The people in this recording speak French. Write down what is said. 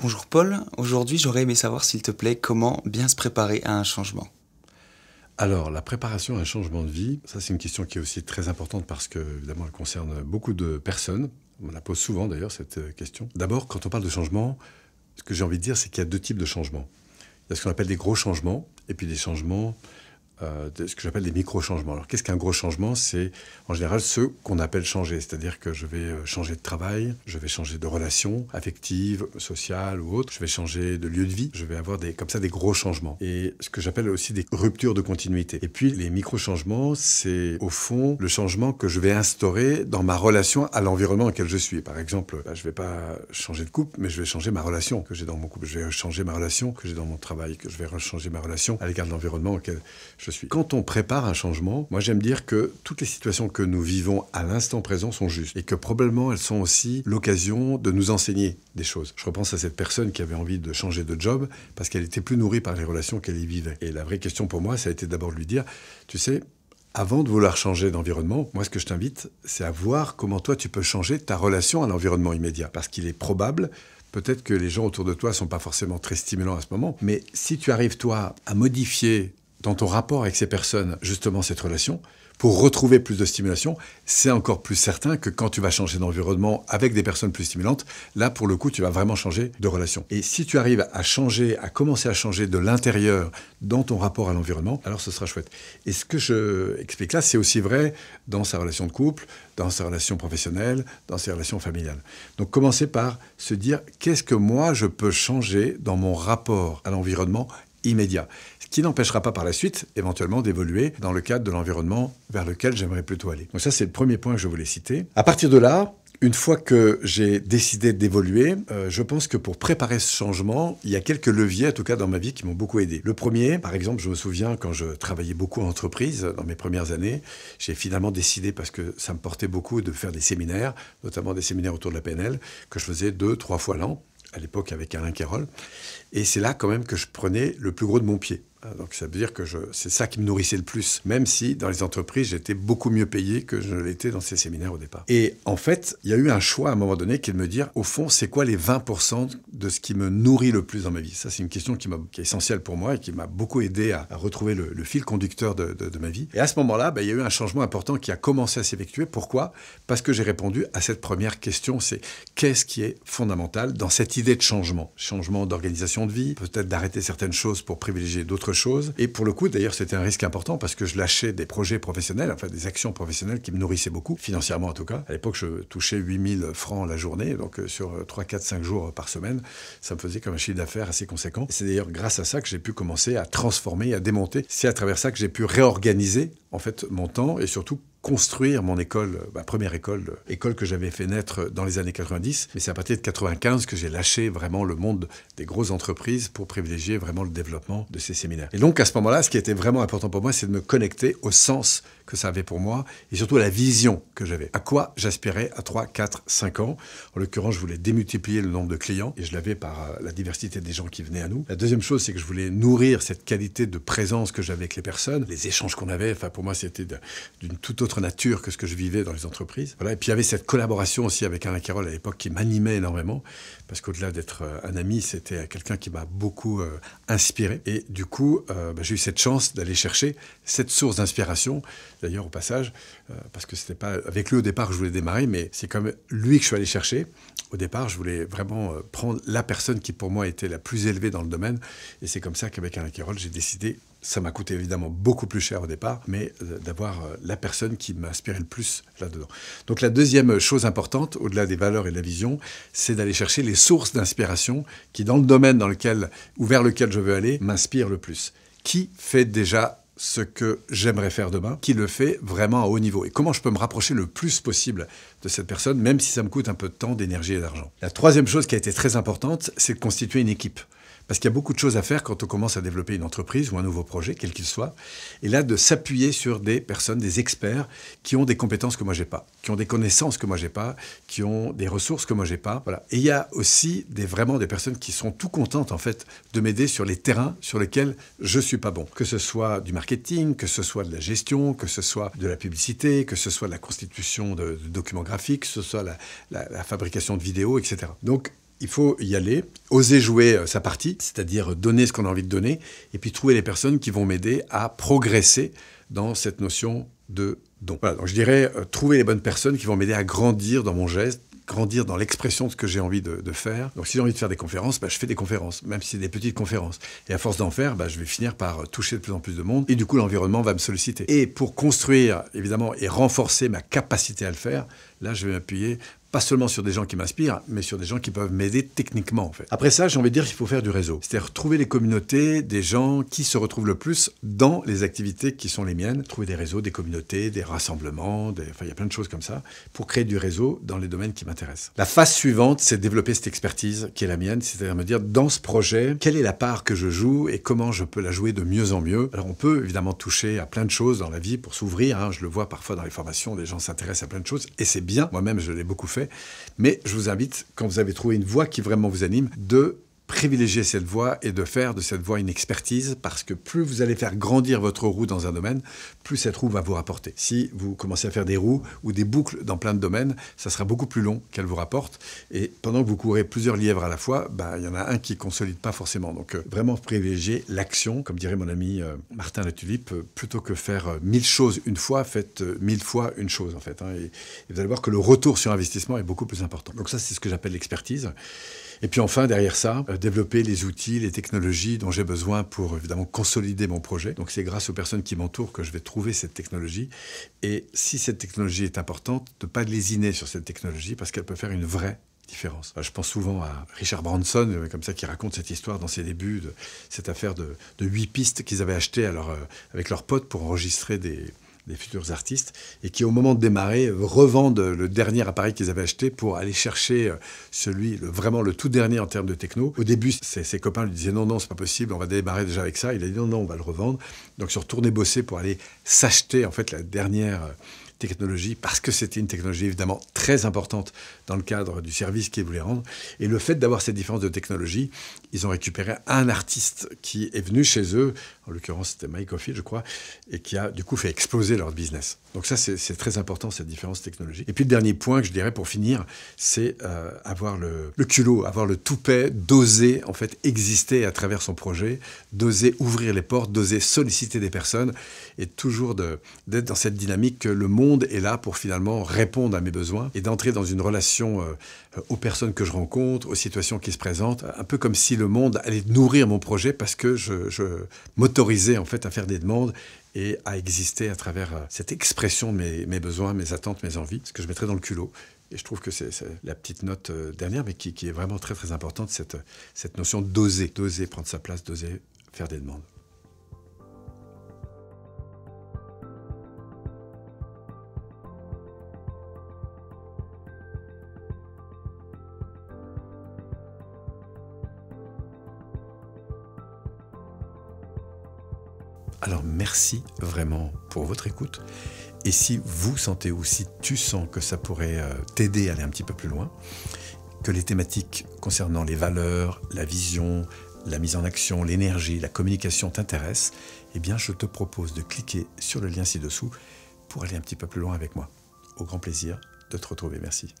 Bonjour Paul, aujourd'hui j'aurais aimé savoir s'il te plaît comment bien se préparer à un changement. Alors, la préparation à un changement de vie, ça c'est une question qui est aussi très importante parce que, évidemment, elle concerne beaucoup de personnes. On la pose souvent d'ailleurs, cette euh, question. D'abord, quand on parle de changement, ce que j'ai envie de dire, c'est qu'il y a deux types de changements. Il y a ce qu'on appelle des gros changements, et puis des changements euh, ce que j'appelle des micro-changements. Alors, qu'est-ce qu'un gros changement C'est en général ce qu'on appelle changer, c'est-à-dire que je vais euh, changer de travail, je vais changer de relation affective, sociale ou autre, je vais changer de lieu de vie, je vais avoir des, comme ça des gros changements. Et ce que j'appelle aussi des ruptures de continuité. Et puis, les micro-changements, c'est au fond le changement que je vais instaurer dans ma relation à l'environnement auquel je suis. Par exemple, bah, je ne vais pas changer de couple, mais je vais changer ma relation que j'ai dans mon couple, je vais changer ma relation que j'ai dans mon travail, que je vais changer ma relation à l'égard de l'environnement auquel je je Quand on prépare un changement, moi j'aime dire que toutes les situations que nous vivons à l'instant présent sont justes et que probablement elles sont aussi l'occasion de nous enseigner des choses. Je repense à cette personne qui avait envie de changer de job parce qu'elle était plus nourrie par les relations qu'elle y vivait. Et la vraie question pour moi, ça a été d'abord de lui dire, tu sais, avant de vouloir changer d'environnement, moi ce que je t'invite, c'est à voir comment toi tu peux changer ta relation à l'environnement immédiat. Parce qu'il est probable Peut-être que les gens autour de toi sont pas forcément très stimulants à ce moment, mais si tu arrives toi à modifier dans ton rapport avec ces personnes, justement cette relation, pour retrouver plus de stimulation, c'est encore plus certain que quand tu vas changer d'environnement avec des personnes plus stimulantes, là, pour le coup, tu vas vraiment changer de relation. Et si tu arrives à changer, à commencer à changer de l'intérieur dans ton rapport à l'environnement, alors ce sera chouette. Et ce que je explique là, c'est aussi vrai dans sa relation de couple, dans sa relation professionnelle, dans ses relations familiales. Donc, commencer par se dire, qu'est-ce que moi, je peux changer dans mon rapport à l'environnement immédiat qui n'empêchera pas par la suite éventuellement d'évoluer dans le cadre de l'environnement vers lequel j'aimerais plutôt aller. Donc ça, c'est le premier point que je voulais citer. À partir de là, une fois que j'ai décidé d'évoluer, euh, je pense que pour préparer ce changement, il y a quelques leviers, en tout cas dans ma vie, qui m'ont beaucoup aidé. Le premier, par exemple, je me souviens quand je travaillais beaucoup en entreprise dans mes premières années, j'ai finalement décidé, parce que ça me portait beaucoup, de faire des séminaires, notamment des séminaires autour de la PNL, que je faisais deux, trois fois l'an, à l'époque avec Alain carol. Et c'est là quand même que je prenais le plus gros de mon pied. Ah, donc ça veut dire que c'est ça qui me nourrissait le plus, même si dans les entreprises, j'étais beaucoup mieux payé que je l'étais dans ces séminaires au départ. Et en fait, il y a eu un choix à un moment donné qui est de me dire, au fond, c'est quoi les 20% de ce qui me nourrit le plus dans ma vie Ça, c'est une question qui, est essentielle pour moi et qui m'a beaucoup aidé à, retrouver le, fil conducteur de, ma vie. Et à ce moment-là, bah, il y a eu un changement important qui a commencé à s'effectuer. Pourquoi Parce que j'ai répondu à cette première question, c'est qu'est-ce qui est fondamental dans cette idée de changement Changement d'organisation de vie, peut-être d'arrêter certaines choses pour privilégier d'autres chose. Et pour le coup, d'ailleurs, c'était un risque important parce que je lâchais des projets professionnels, enfin des actions professionnelles qui me nourrissaient beaucoup, financièrement en tout cas. À l'époque, je touchais 8000 francs la journée, donc euh, sur 3, 4, 5 jours par semaine, ça me faisait comme un chiffre d'affaires assez conséquent. C'est d'ailleurs grâce à ça que j'ai pu commencer à transformer, à démonter. C'est à travers ça que j'ai pu réorganiser en fait mon temps et surtout construire mon école, ma première école, école que j'avais fait naître dans les années 90. Mais c'est à partir de 95 que j'ai lâché vraiment le monde des grosses entreprises pour privilégier vraiment le développement de ces séminaires. Et donc à ce moment-là, ce qui était vraiment important pour moi, c'est de me connecter au sens que ça avait pour moi et surtout à la vision que j'avais. À quoi j'aspirais à 3, 4, 5 ans. En l'occurrence, je voulais démultiplier le nombre de clients et je l'avais par euh, la diversité des gens qui venaient à nous. La deuxième chose, c'est que je voulais nourrir cette qualité de présence que j'avais avec les personnes, les échanges qu'on avait. Enfin, pour moi, c'était d'une toute autre nature que ce que je vivais dans les entreprises. Et puis il y avait cette collaboration aussi avec Alain Carole à l'époque qui m'animait énormément, parce qu'au-delà d'être euh, un ami, c'était quelqu'un qui m'a beaucoup euh, inspiré. Et du coup, euh, bah, j'ai eu cette chance d'aller chercher cette source d'inspiration, d'ailleurs au passage, parce que c'était pas avec lui au départ que je voulais démarrer, mais c'est comme lui que je suis allé chercher. Au départ, je voulais vraiment prendre la personne qui pour moi était la plus élevée dans le domaine, et c'est comme ça qu'avec Alain Carole, j'ai décidé ça m'a coûté évidemment beaucoup plus cher au départ, mais euh, d'avoir euh, la personne qui m'a inspiré le plus là-dedans. Donc la deuxième chose importante, au-delà des valeurs et de la vision, c'est d'aller chercher les sources d'inspiration qui, dans le domaine dans lequel ou vers lequel je veux aller, m'inspirent le plus. Qui fait déjà ce que j'aimerais faire demain, qui le fait vraiment à haut niveau et comment je peux me rapprocher le plus possible de cette personne, même si ça me coûte un peu de temps, d'énergie et d'argent. La troisième chose qui a été très importante, c'est de constituer une équipe. Parce qu'il y a beaucoup de choses à faire quand on commence à développer une entreprise ou un nouveau projet, quel qu'il soit. Et là, de s'appuyer sur des personnes, des experts qui ont des compétences que moi n'ai pas, qui ont des connaissances que moi n'ai pas, qui ont des ressources que moi n'ai pas. Et il y a aussi des, vraiment des personnes qui sont tout contentes en fait de m'aider sur les terrains sur lesquels je ne suis pas bon. Que ce soit du marketing, que ce soit de la gestion, que ce soit de la publicité, que ce soit de la constitution de, documents graphiques, que ce soit la, la fabrication de vidéos, etc. Donc il faut y aller, oser jouer euh, sa partie, c'est-à-dire donner ce qu'on a envie de donner, et puis trouver les personnes qui vont m'aider à progresser dans cette notion de don. Voilà, donc je dirais euh, trouver les bonnes personnes qui vont m'aider à grandir dans mon geste, grandir dans l'expression de ce que j'ai envie de, de, faire. Donc si j'ai envie de faire des conférences, bah, je fais des conférences, même si c'est des petites conférences. Et à force d'en faire, bah, je vais finir par euh, toucher de plus en plus de monde, et du coup l'environnement va me solliciter. Et pour construire, évidemment, et renforcer ma capacité à le faire, là je vais m'appuyer pas seulement sur des gens qui m'inspirent, mais sur des gens qui peuvent m'aider techniquement, en fait. Après ça, j'ai envie de dire qu'il faut faire du réseau. C'est-à-dire trouver les communautés des gens qui se retrouvent le plus dans les activités qui sont les miennes. Trouver des réseaux, des communautés, des rassemblements, des... enfin, il y a plein de choses comme ça, pour créer du réseau dans les domaines qui m'intéressent. La phase suivante, c'est développer cette expertise qui est la mienne, c'est-à-dire me dire, dans ce projet, quelle est la part que je joue et comment je peux la jouer de mieux en mieux. Alors, on peut évidemment toucher à plein de choses dans la vie pour s'ouvrir. Hein. Je le vois parfois dans les formations, des gens s'intéressent à plein de choses et c'est bien. Moi-même, je l'ai beaucoup fait mais je vous invite, quand vous avez trouvé une voix qui vraiment vous anime, de privilégier cette voie et de faire de cette voie une expertise parce que plus vous allez faire grandir votre roue dans un domaine, plus cette roue va vous rapporter. Si vous commencez à faire des roues ou des boucles dans plein de domaines, ça sera beaucoup plus long qu'elle vous rapporte. Et pendant que vous courez plusieurs lièvres à la fois, bah, il y en a un qui ne consolide pas forcément. Donc euh, vraiment privilégier l'action, comme dirait mon ami euh, Martin Le euh, plutôt que faire mille choses une fois, faites mille fois une chose en fait. Hein. et vous allez voir que le retour sur investissement est beaucoup plus important. Donc ça, c'est ce que j'appelle l'expertise. Et puis enfin, derrière ça, euh, développer les outils, les technologies dont j'ai besoin pour évidemment consolider mon projet. Donc c'est grâce aux personnes qui m'entourent que je vais trouver cette technologie. Et si cette technologie est importante, ne pas lésiner sur cette technologie parce qu'elle peut faire une vraie différence. Euh, je pense souvent à Richard Branson, euh, comme ça, qui raconte cette histoire dans ses débuts, de cette affaire de huit pistes qu'ils avaient achetées alors avec leurs potes pour enregistrer des, des futurs artistes, et qui au moment de démarrer revendent le dernier appareil qu'ils avaient acheté pour aller chercher euh, celui, vraiment le tout dernier en termes de techno. Au début, ses, copains lui disaient non, non, c'est pas possible, on va démarrer déjà avec ça. Il a dit non, non, on va le revendre. Donc, se retourner bosser pour aller s'acheter en fait la dernière euh, technologie, parce que c'était une technologie évidemment très importante dans le cadre du service qu'ils voulaient rendre. Et le fait d'avoir cette différence de technologie, ils ont récupéré un artiste qui est venu chez eux, en l'occurrence c'était Mike Coffey, je crois, et qui a du coup fait exploser leur business. Donc ça, c'est très important, cette différence technologique. Et puis le dernier point que je dirais pour finir, c'est euh, avoir le, le culot, avoir le toupet, d'oser en fait exister à travers son projet, d'oser ouvrir les portes, d'oser solliciter des personnes, et toujours d'être dans cette dynamique que le monde monde est là pour finalement répondre à mes besoins et d'entrer dans une relation euh, aux personnes que je rencontre, aux situations qui se présentent, un peu comme si le monde allait nourrir mon projet parce que je, m'autorisais en fait à faire des demandes et à exister à travers euh, cette expression de mes, besoins, mes attentes, mes envies, ce que je mettrais dans le culot. Et je trouve que c'est la petite note euh, dernière, mais qui, est vraiment très très importante, cette notion d'oser, d'oser prendre sa place, d'oser faire des demandes. Alors merci vraiment pour votre écoute. Et si vous sentez ou si tu sens que ça pourrait euh, t'aider à aller un petit peu plus loin, que les thématiques concernant les valeurs, la vision, la mise en action, l'énergie, la communication t'intéressent, eh bien je te propose de cliquer sur le lien ci-dessous pour aller un petit peu plus loin avec moi. Au grand plaisir de te retrouver. Merci.